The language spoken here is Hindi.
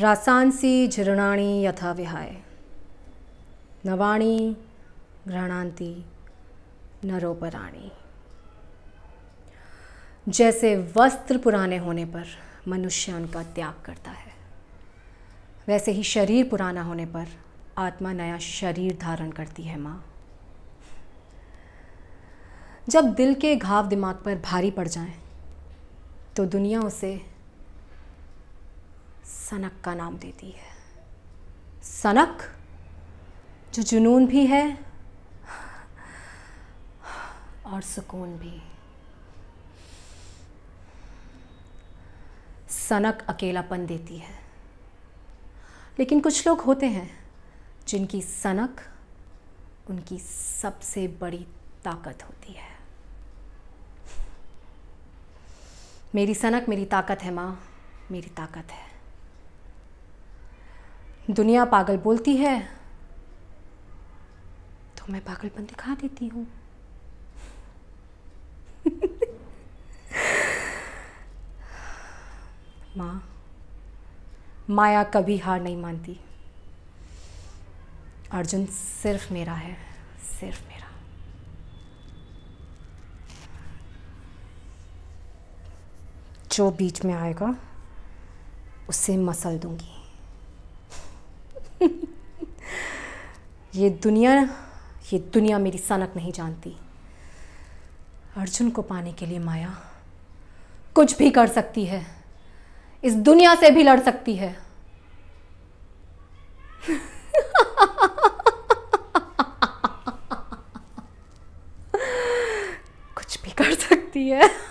रासांसी झिरणाणी यथा विहाय नवाणी घृणांति नरोपराणी जैसे वस्त्र पुराने होने पर मनुष्य उनका त्याग करता है वैसे ही शरीर पुराना होने पर आत्मा नया शरीर धारण करती है माँ जब दिल के घाव दिमाग पर भारी पड़ जाएं, तो दुनिया उसे सनक का नाम देती है सनक जो जुनून भी है और सुकून भी सनक अकेलापन देती है लेकिन कुछ लोग होते हैं जिनकी सनक उनकी सबसे बड़ी ताकत होती है मेरी सनक मेरी ताकत है माँ मेरी ताकत है दुनिया पागल बोलती है तो मैं पागलपन दिखा देती हूं मां माया कभी हार नहीं मानती अर्जुन सिर्फ मेरा है सिर्फ मेरा जो बीच में आएगा उसे मसल दूंगी ये दुनिया ये दुनिया मेरी सनक नहीं जानती अर्जुन को पाने के लिए माया कुछ भी कर सकती है इस दुनिया से भी लड़ सकती है कुछ भी कर सकती है